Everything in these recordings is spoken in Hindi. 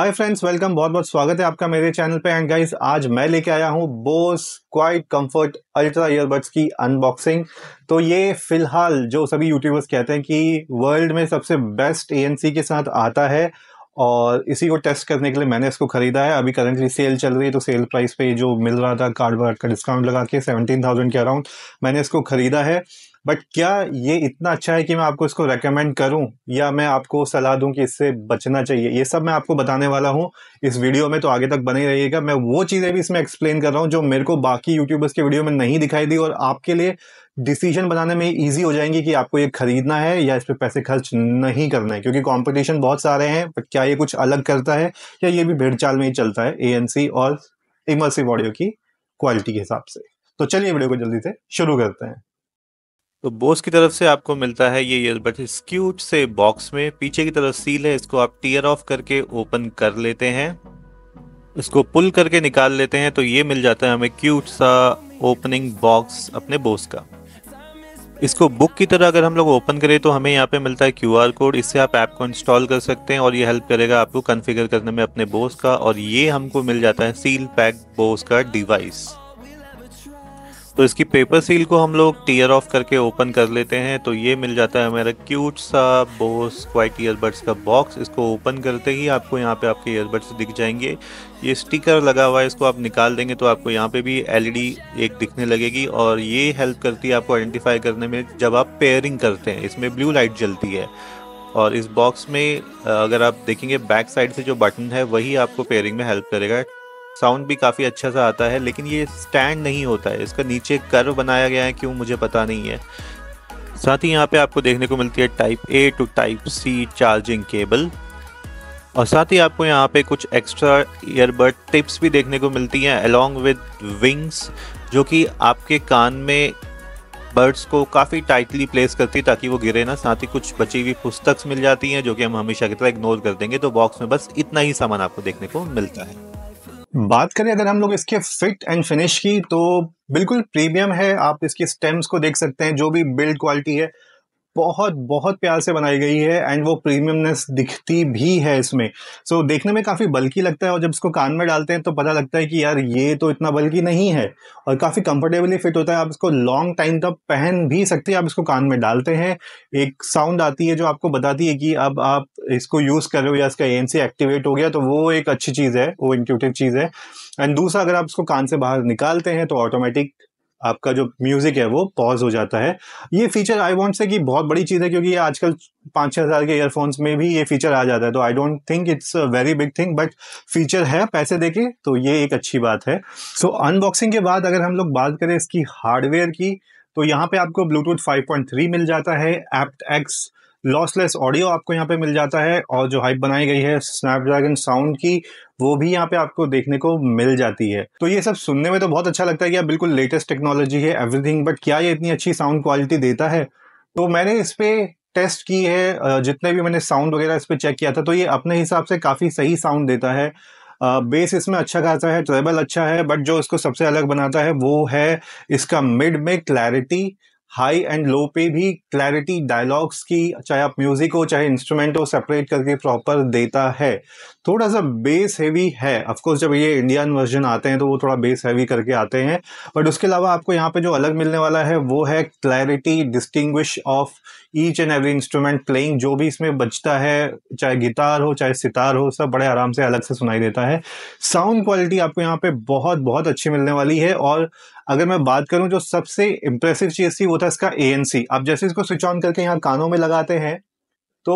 हाय फ्रेंड्स वेलकम बहुत बहुत स्वागत है आपका मेरे चैनल पे एंड गाइस आज मैं लेके आया हूँ Bose quiet comfort ultra earbuds की अनबॉक्सिंग तो ये फिलहाल जो सभी यूट्यूबर्स कहते हैं कि वर्ल्ड में सबसे बेस्ट एएनसी के साथ आता है और इसी को टेस्ट करने के लिए मैंने इसको ख़रीदा है अभी करंटली सेल चल रही है तो सेल प्राइस पे जो मिल रहा था कार्ड वार्ड का डिस्काउंट लगा के सेवनटीन थाउजेंड के अराउंड मैंने इसको ख़रीदा है बट क्या ये इतना अच्छा है कि मैं आपको इसको रेकमेंड करूं या मैं आपको सलाह दूं कि इससे बचना चाहिए ये सब मैं आपको बताने वाला हूं इस वीडियो में तो आगे तक बने रहिएगा मैं वो चीज़ें भी इसमें एक्सप्लेन कर रहा हूं जो मेरे को बाकी यूट्यूबर्स के वीडियो में नहीं दिखाई दी और आपके लिए डिसीजन बनाने में ईजी हो जाएंगी कि आपको ये खरीदना है या इस पर पैसे खर्च नहीं करना है क्योंकि कॉम्पिटिशन बहुत सारे हैं बट क्या ये कुछ अलग करता है या ये भी भेड़चाल में ही चलता है ए और इमर्सिव ऑडियो की क्वालिटी के हिसाब से तो चलिए वीडियो को जल्दी से शुरू करते हैं तो बोस की तरफ से आपको मिलता है ये ईयरबड क्यूट से बॉक्स में पीछे की तरफ सील है इसको आप टीयर ऑफ करके ओपन कर लेते हैं इसको पुल करके निकाल लेते हैं तो ये मिल जाता है हमें क्यूट सा ओपनिंग बॉक्स अपने बोस का इसको बुक की तरह अगर हम लोग ओपन करें तो हमें यहाँ पे मिलता है आर कोड इससे आप ऐप को इंस्टॉल कर सकते हैं और ये हेल्प करेगा आपको कॉन्फ़िगर करने में अपने बोस का और ये हमको मिल जाता है सील पैक बोस का डिवाइस तो इसकी पेपर सील को हम लोग टीयर ऑफ करके ओपन कर लेते हैं तो ये मिल जाता है मेरा क्यूट सा बोस क्वाइट ईयरबड्स का बॉक्स इसको ओपन करते ही आपको यहाँ पे आपके ईयरबड्स दिख जाएंगे ये स्टिकर लगा हुआ है इसको आप निकाल देंगे तो आपको यहाँ पे भी एलईडी e एक दिखने लगेगी और ये हेल्प करती है आपको आइडेंटिफाई करने में जब आप पेयरिंग करते हैं इसमें ब्लू लाइट जलती है और इस बॉक्स में अगर आप देखेंगे बैक साइड से जो बटन है वही आपको पेयरिंग में हेल्प करेगा साउंड भी काफ़ी अच्छा सा आता है लेकिन ये स्टैंड नहीं होता है इसका नीचे कर्व बनाया गया है क्यों मुझे पता नहीं है साथ ही यहाँ पे आपको देखने को मिलती है type A to type C charging cable और साथ ही आपको यहाँ पे कुछ एक्स्ट्रा ईयरबड टिप्स भी देखने को मिलती हैं अलॉन्ग विद विंग्स जो कि आपके कान में बर्ड्स को काफ़ी टाइटली प्लेस करती है ताकि वो गिरे ना साथ ही कुछ बची हुई पुस्तक मिल जाती हैं जो कि हम हमेशा की तरह इग्नोर कर देंगे तो बॉक्स में बस इतना ही सामान आपको देखने को मिलता है बात करें अगर हम लोग इसके फिट एंड फिनिश की तो बिल्कुल प्रीमियम है आप इसके स्टेम्स को देख सकते हैं जो भी बिल्ड क्वालिटी है बहुत बहुत प्यार से बनाई गई है एंड वो प्रीमियमनेस दिखती भी है इसमें सो so, देखने में काफ़ी बल्कि लगता है और जब इसको कान में डालते हैं तो पता लगता है कि यार ये तो इतना बल्कि नहीं है और काफ़ी कंफर्टेबली फिट होता है आप इसको लॉन्ग टाइम तक पहन भी सकते हैं आप इसको कान में डालते हैं एक साउंड आती है जो आपको बताती है कि अब आप इसको यूज़ कर रहे हो या इसका ए एक्टिवेट हो गया तो वो एक अच्छी चीज़ है वो इंक्यूटिव चीज़ है एंड दूसरा अगर आप इसको कान से बाहर निकालते हैं तो ऑटोमेटिक आपका जो म्यूज़िक है वो पॉज हो जाता है ये फीचर आई वॉन्ट से कि बहुत बड़ी चीज़ है क्योंकि ये आजकल पाँच छः हज़ार के ईयरफोन्स में भी ये फीचर आ जाता है तो I don't think it's a very big thing but feature है पैसे देके तो ये एक अच्छी बात है सो so, अनबॉक्सिंग के बाद अगर हम लोग बात करें इसकी हार्डवेयर की तो यहाँ पे आपको ब्लूटूथ 5.3 मिल जाता है एप्ट एक्स लॉसलेस ऑडियो आपको यहाँ पे मिल जाता है और जो हाइप बनाई गई है स्नैपड्रैगन साउंड की वो भी यहाँ पे आपको देखने को मिल जाती है तो ये सब सुनने में तो बहुत अच्छा लगता है कि यार बिल्कुल लेटेस्ट टेक्नोलॉजी है एवरीथिंग बट क्या ये इतनी अच्छी साउंड क्वालिटी देता है तो मैंने इस पर टेस्ट की है जितने भी मैंने साउंड वगैरह इस पर चेक किया था तो ये अपने हिसाब से काफ़ी सही साउंड देता है बेस इसमें अच्छा खासा है ट्रेबल अच्छा है बट जो इसको सबसे अलग बनाता है वो है इसका मिड में क्लैरिटी हाई एंड लो पे भी क्लैरिटी डायलॉग्स की चाहे आप म्यूजिक हो चाहे इंस्ट्रूमेंट हो सेपरेट करके प्रॉपर देता है थोड़ा सा बेस हैवी है अफकोर्स जब ये इंडियन वर्जन आते हैं तो वो थोड़ा बेस हैवी करके आते हैं बट उसके अलावा आपको यहाँ पे जो अलग मिलने वाला है वो है clarity distinguish of each and every instrument playing जो भी इसमें बजता है चाहे गिटार हो चाहे सितार हो सब बड़े आराम से अलग से सुनाई देता है साउंड क्वालिटी आपको यहाँ पे बहुत बहुत अच्छी मिलने वाली है और अगर मैं बात करूँ जो सबसे इम्प्रेसिव चीज़ थी वो था इसका ए आप जैसे इसको स्विच ऑन करके यहाँ कानों में लगाते हैं तो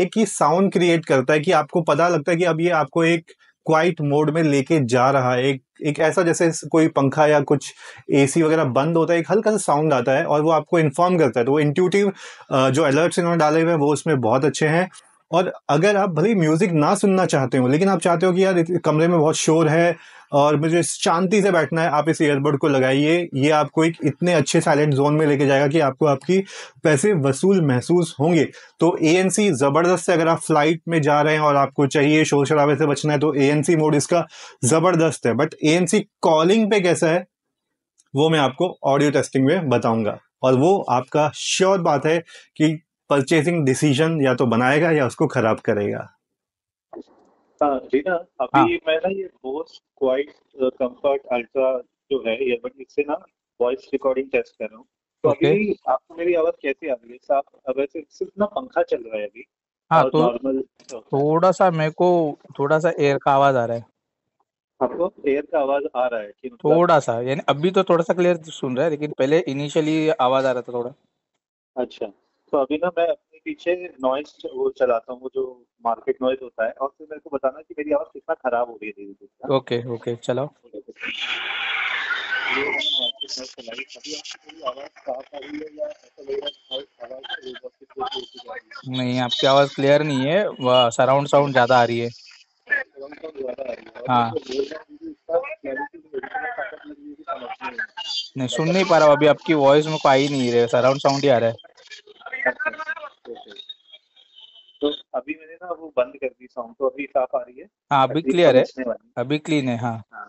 एक ये साउंड क्रिएट करता है कि आपको पता लगता है कि अब ये आपको एक क्वाइट मोड में लेके जा रहा है एक एक ऐसा जैसे कोई पंखा या कुछ एसी वगैरह बंद होता है एक हल्का सा साउंड आता है और वो आपको इन्फॉर्म करता है तो वो इंट्यूटिव जो अलर्ट्स इन्होंने डाले हुए हैं वो उसमें बहुत अच्छे हैं और अगर आप भले म्यूज़िक ना सुनना चाहते हो लेकिन आप चाहते हो कि यार कमरे में बहुत शोर है और मुझे शांति से बैठना है आप इस ईयरबड को लगाइए ये आपको एक इतने अच्छे साइलेंट जोन में लेके जाएगा कि आपको आपकी पैसे वसूल महसूस होंगे तो ए ज़बरदस्त है अगर आप फ्लाइट में जा रहे हैं और आपको चाहिए शोर शराबे से बचना है तो ए मोड इसका ज़बरदस्त है बट ए कॉलिंग पे कैसा है वो मैं आपको ऑडियो टेस्टिंग में बताऊंगा और वो आपका श्योर बात है कि परचेसिंग डिसीजन या तो बनाएगा या उसको खराब करेगा रीना हाँ, अभी हाँ। मैं ना ये बोस क्वाइट कंफर्ट अल्ट्रा जो है ईयरबड इससे ना वॉइस रिकॉर्डिंग टेस्ट कर रहा हूँ तो अभी आपको मेरी आवाज कैसी आ रही है वैसे सिर्फ ना पंखा चल रहा है अभी हाँ तो नॉर्मल थोड़ा सा मेरे को थोड़ा सा एयर का आवाज आ रहा है आपको एयर का आवाज आ रहा है कि मतलब? थोड़ा सा यानी अभी तो थोड़ा सा क्लियर सुन रहा है लेकिन पहले इनिशियली आवाज आ रहा था थोड़ा अच्छा तो अभी ना मैं अपने पीछे नॉइस वो चलाता हूँ वो जो मार्केट नॉइज होता है और फिर मेरे को बताना कि मेरी आवाज कितना खराब हो रही है धीरे धीरे ओके ओके चलाओ नहीं आपकी आवाज क्लियर नहीं है वह सराउंड साउंड ज्यादा आ रही है हाँ तो नहीं सुन नहीं पा रहा अभी आपकी वॉइस मेरे को आई नहीं रहे सराउंड साउंड ही आ रहा है वो बंद कर दी साउंड तो अभी साफ आ रही है हाँ अभी तो क्लियर है अभी क्लीन है हाँ।, हाँ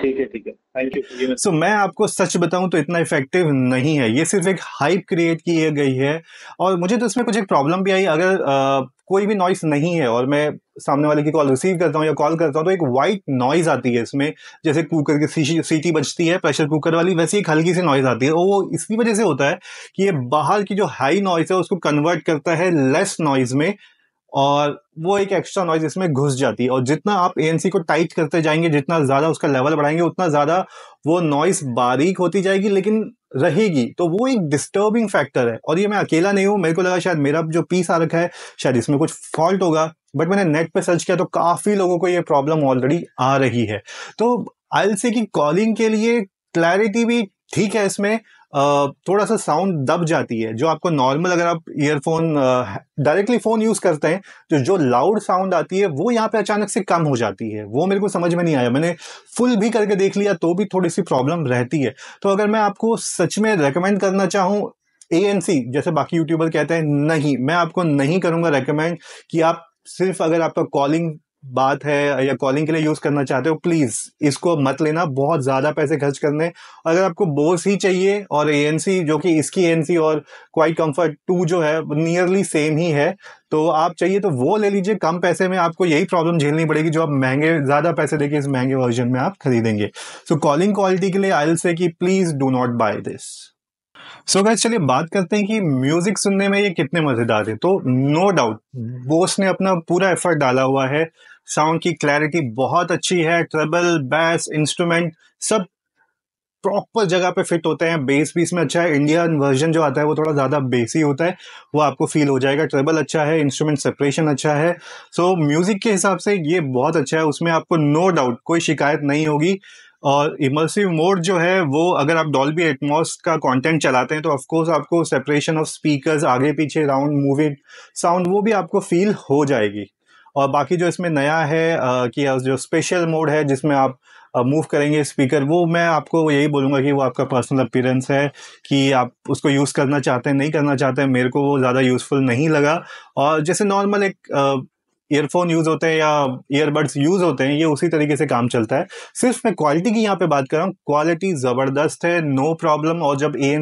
ठीक है ठीक है थैंक यू सो मैं आपको सच बताऊं तो इतना इफेक्टिव नहीं है ये सिर्फ एक हाइप क्रिएट की गई है और मुझे तो इसमें कुछ एक प्रॉब्लम भी आई अगर आ, कोई भी नॉइस नहीं है और मैं सामने वाले की कॉल रिसीव करता हूँ या कॉल करता हूँ तो एक वाइट नॉइज आती है इसमें जैसे कुकर की सीटी बजती है प्रेशर कुकर वाली वैसे एक हल्की सी नॉइज आती है और वो इसकी वजह से होता है कि ये बाहर की जो हाई नॉइज है उसको कन्वर्ट करता है लेस नॉइज में और वो एक एक्स्ट्रा नॉइज इसमें घुस जाती है और जितना आप एएनसी को टाइट करते जाएंगे जितना ज़्यादा उसका लेवल बढ़ाएंगे उतना ज़्यादा वो नॉइस बारीक होती जाएगी लेकिन रहेगी तो वो एक डिस्टर्बिंग फैक्टर है और ये मैं अकेला नहीं हूँ मेरे को लगा शायद मेरा जो पीस आ रखा है शायद इसमें कुछ फॉल्ट होगा बट मैंने नेट पे सर्च किया तो काफ़ी लोगों को ये प्रॉब्लम ऑलरेडी आ रही है तो आई से कि कॉलिंग के लिए क्लैरिटी भी ठीक है इसमें थोड़ा सा साउंड दब जाती है जो आपको नॉर्मल अगर आप ईयरफोन डायरेक्टली फ़ोन यूज़ करते हैं तो जो लाउड साउंड आती है वो यहाँ पे अचानक से कम हो जाती है वो मेरे को समझ में नहीं आया मैंने फुल भी करके देख लिया तो भी थोड़ी सी प्रॉब्लम रहती है तो अगर मैं आपको सच में रिकमेंड करना चाहूँ ए जैसे बाकी यूट्यूबर कहते हैं नहीं मैं आपको नहीं करूँगा रिकमेंड कि आप सिर्फ अगर आपका कॉलिंग बात है या कॉलिंग के लिए यूज़ करना चाहते हो प्लीज़ इसको मत लेना बहुत ज़्यादा पैसे खर्च करने अगर आपको बोस ही चाहिए और ए जो कि इसकी ए और क्वाइट कम्फर्ट टू जो है नियरली सेम ही है तो आप चाहिए तो वो ले लीजिए कम पैसे में आपको यही प्रॉब्लम झेलनी पड़ेगी जो आप महंगे ज़्यादा पैसे देके इस महंगे वर्जन में आप खरीदेंगे सो कॉलिंग क्वालिटी के लिए आई से कि please do not buy this so guys चलिए बात करते हैं कि म्यूजिक सुनने में ये कितने मजेदार है तो नो डाउट बोस ने अपना पूरा एफर्ट डाला हुआ है साउंड की क्लैरिटी बहुत अच्छी है ट्रेबल बैस इंस्ट्रूमेंट सब प्रॉपर जगह पे फिट होते हैं बेस भी इसमें अच्छा है इंडियन वर्जन जो आता है वो थोड़ा ज़्यादा बेसी होता है वो आपको फील हो जाएगा ट्रेबल अच्छा है इंस्ट्रूमेंट सेपरेशन अच्छा है सो so, म्यूज़िक के हिसाब से ये बहुत अच्छा है उसमें आपको नो डाउट कोई शिकायत नहीं होगी और इमर्सिव मोड जो है वो अगर आप डॉल्बी एटमोस का कंटेंट चलाते हैं तो ऑफकोर्स आपको सेपरेशन ऑफ स्पीकर्स आगे पीछे राउंड मूविंग साउंड वो भी आपको फील हो जाएगी और बाकी जो इसमें नया है कि जो स्पेशल मोड है जिसमें आप मूव करेंगे स्पीकर वो मैं आपको यही बोलूँगा कि वो आपका पर्सनल अपीरेंस है कि आप उसको यूज़ करना चाहते हैं नहीं करना चाहते हैं मेरे को वो ज़्यादा यूज़फुल नहीं लगा और जैसे नॉर्मल एक ईयरफोन यूज़ होते हैं या ईयरबड्स यूज़ होते हैं ये उसी तरीके से काम चलता है सिर्फ मैं क्वालिटी की यहाँ पे बात कर रहा हूँ क्वालिटी ज़बरदस्त है नो प्रॉब्लम और जब ए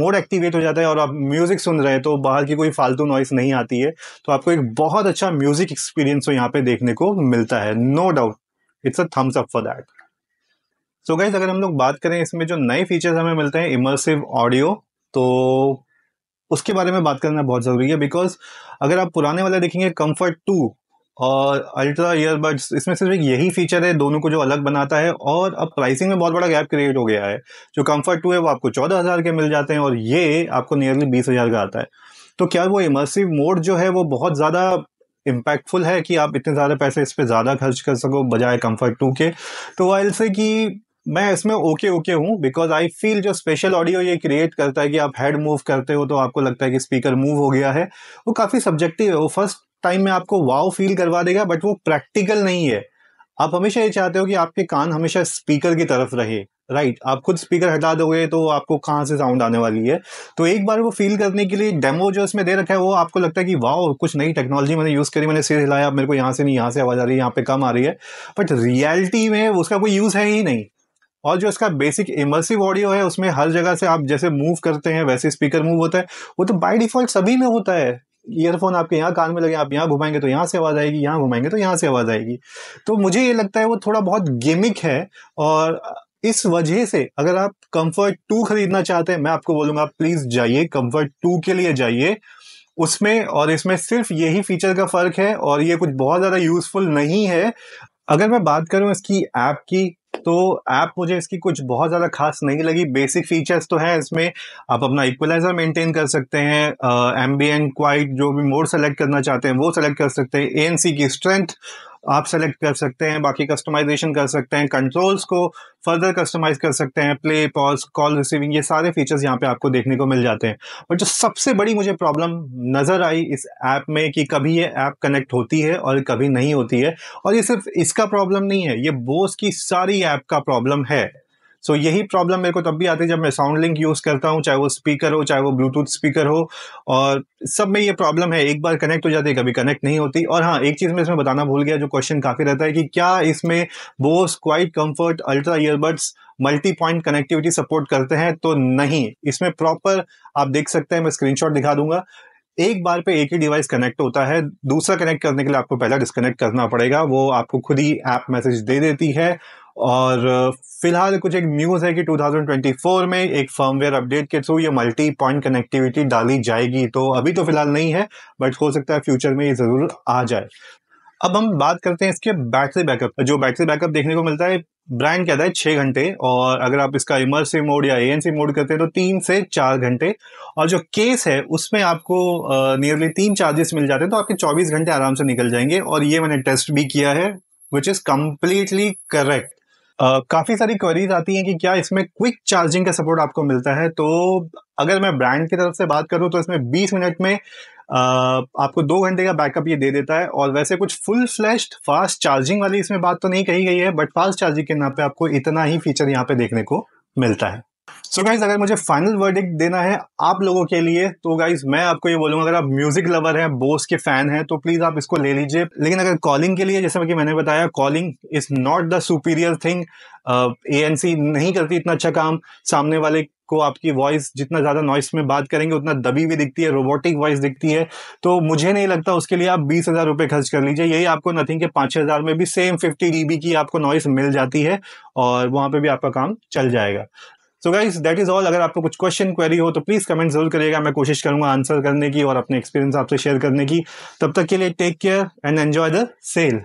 मोड एक्टिवेट हो जाता है और आप म्यूज़िक सुन रहे हैं तो बाहर की कोई फालतू नॉइस नहीं आती है तो आपको एक बहुत अच्छा म्यूज़िक एक्सपीरियंस यहाँ पे देखने को मिलता है no doubt it's a thumbs up for that so guys अगर हम लोग बात करें इसमें जो नए फीचर्स हमें मिलते हैं इमर्सिव ऑडियो तो उसके बारे में बात करना बहुत ज़रूरी है बिकॉज अगर आप पुराने वाला देखेंगे कम्फर्ट टू और अल्ट्रा ईयरबड्स इसमें सिर्फ एक यही फीचर है दोनों को जो अलग बनाता है और अब प्राइसिंग में बहुत बड़ा गैप क्रिएट हो गया है जो कंफर्ट टू है वो आपको चौदह हज़ार के मिल जाते हैं और ये आपको नियरली बीस हज़ार का आता है तो क्या वो इमर्सिव मोड जो है वो बहुत ज़्यादा इम्पैक्टफुल है कि आप इतने ज़्यादा पैसे इस पर ज़्यादा खर्च कर सको बजाय कम्फर्ट टू के तो वाइल से कि मैं इसमें ओके ओके हूँ बिकॉज आई फील जो स्पेशल ऑडियो ये क्रिएट करता है कि आप हेड मूव करते हो तो आपको लगता है कि स्पीकर मूव हो गया है वो काफ़ी सब्जेक्टिव है वो फर्स्ट टाइम में आपको वाव फील करवा देगा बट वो प्रैक्टिकल नहीं है आप हमेशा ये चाहते हो कि आपके कान हमेशा स्पीकर की तरफ रहे राइट आप खुद स्पीकर हटा दोगे तो आपको कहाँ से साउंड आने वाली है तो एक बार वो फील करने के लिए डेमो जो इसमें दे रखा है वो आपको लगता है कि वाह कुछ नई टेक्नोलॉजी मैंने यूज़ करी मैंने सिर हिलाया अब मेरे को यहाँ से नहीं यहाँ से आवाज़ आ रही है यहाँ पे कम आ रही है बट रियलिटी में उसका कोई यूज़ है ही नहीं और जो इसका बेसिक इमर्सिव ऑडियो है उसमें हर जगह से आप जैसे मूव करते हैं वैसे स्पीकर मूव होता है वो तो बाय डिफॉल्ट सभी में होता है ईयरफोन आपके यहाँ कान में लगे आप यहाँ घुमाएंगे तो यहाँ से आवाज़ आएगी यहाँ घुमाएंगे तो यहाँ से आवाज़ आएगी तो मुझे ये लगता है वो थोड़ा बहुत गेमिक है और इस वजह से अगर आप कंफर्ट टू खरीदना चाहते हैं मैं आपको बोलूँगा आप प्लीज़ जाइए कंफर्ट टू के लिए जाइए उसमें और इसमें सिर्फ यही फीचर का फ़र्क है और ये कुछ बहुत ज़्यादा यूज़फुल नहीं है अगर मैं बात करूँ इसकी ऐप की तो ऐप मुझे इसकी कुछ बहुत ज़्यादा खास नहीं लगी बेसिक फीचर्स तो है इसमें आप अपना इक्वलाइजर मेंटेन कर सकते हैं एम बी क्वाइट जो भी मोड सेलेक्ट करना चाहते हैं वो सेलेक्ट कर सकते हैं ए की स्ट्रेंथ आप सेलेक्ट कर सकते हैं बाकी कस्टमाइजेशन कर सकते हैं कंट्रोल्स को फर्दर कस्टमाइज कर सकते हैं प्ले पॉज कॉल रिसीविंग ये सारे फीचर्स यहाँ पे आपको देखने को मिल जाते हैं और जो सबसे बड़ी मुझे प्रॉब्लम नज़र आई इस ऐप में कि कभी ये ऐप कनेक्ट होती है और कभी नहीं होती है और ये सिर्फ इसका प्रॉब्लम नहीं है ये बोस की सारी ऐप का प्रॉब्लम है सो so, यही प्रॉब्लम मेरे को तब भी आती है जब मैं साउंड लिंक यूज़ करता हूँ चाहे वो स्पीकर हो चाहे वो ब्लूटूथ स्पीकर हो और सब में ये प्रॉब्लम है एक बार कनेक्ट हो जाती है कभी कनेक्ट नहीं होती और हाँ एक चीज़ में इसमें बताना भूल गया जो क्वेश्चन काफ़ी रहता है कि क्या इसमें Bose quiet comfort ultra earbuds multi point connectivity support करते हैं तो नहीं इसमें प्रॉपर आप देख सकते हैं मैं स्क्रीनशॉट दिखा दूंगा एक बार पे एक ही डिवाइस कनेक्ट होता है दूसरा कनेक्ट करने के लिए आपको पहला डिस्कनेक्ट करना पड़ेगा वो आपको खुद ही ऐप मैसेज दे देती है और फिलहाल कुछ एक न्यूज़ है कि 2024 में एक फर्मवेयर अपडेट के थ्रू ये मल्टी पॉइंट कनेक्टिविटी डाली जाएगी तो अभी तो फिलहाल नहीं है बट हो सकता है फ्यूचर में ये ज़रूर आ जाए अब हम बात करते हैं इसके बैटरी बैकअप जो बैटरी बैकअप देखने को मिलता है ब्रांड कहता है छः घंटे और अगर आप इसका इमर्सिव मोड या ए मोड करते हैं तो तीन से चार घंटे और जो केस है उसमें आपको नियरली तीन चार्जेस मिल जाते हैं तो आपके चौबीस घंटे आराम से निकल जाएंगे और ये मैंने टेस्ट भी किया है विच इज़ कम्प्लीटली करेक्ट काफ़ी सारी क्वेरीज आती हैं कि क्या इसमें क्विक चार्जिंग का सपोर्ट आपको मिलता है तो अगर मैं ब्रांड की तरफ से बात करूं तो इसमें 20 मिनट में आ, आपको दो घंटे का बैकअप ये दे देता है और वैसे कुछ फुल फ्लैश फास्ट चार्जिंग वाली इसमें बात तो नहीं कही गई है बट फास्ट चार्जिंग के नाम पे आपको इतना ही फीचर यहाँ पे देखने को मिलता है सो गाइज अगर मुझे फाइनल वर्डिक देना है आप लोगों के लिए तो गाइज मैं आपको ये बोलूँगा अगर आप म्यूजिक लवर हैं बोस के फैन हैं तो प्लीज़ आप इसको ले लीजिए लेकिन अगर कॉलिंग के लिए जैसे कि मैंने बताया calling is not the superior thing A N C नहीं करती इतना अच्छा काम सामने वाले को आपकी वॉइस जितना ज़्यादा नॉइस में बात करेंगे उतना दबी हुई दिखती है रोबोटिक वॉइस दिखती है तो मुझे नहीं लगता उसके लिए आप बीस हज़ार रुपये खर्च कर लीजिए यही आपको नथिंग के पाँच हज़ार में भी सेम फिफ्टी डी की आपको नॉइस मिल जाती है और वहाँ पर भी आपका काम चल जाएगा so guys that is all अगर आपको कुछ क्वेश्चन क्वेरी हो तो प्लीज कमेंट जरूर करिएगा मैं कोशिश करूंगा आंसर करने की और अपने एक्सपीरियंस आपसे शेयर करने की तब तक के लिए take care and enjoy the cell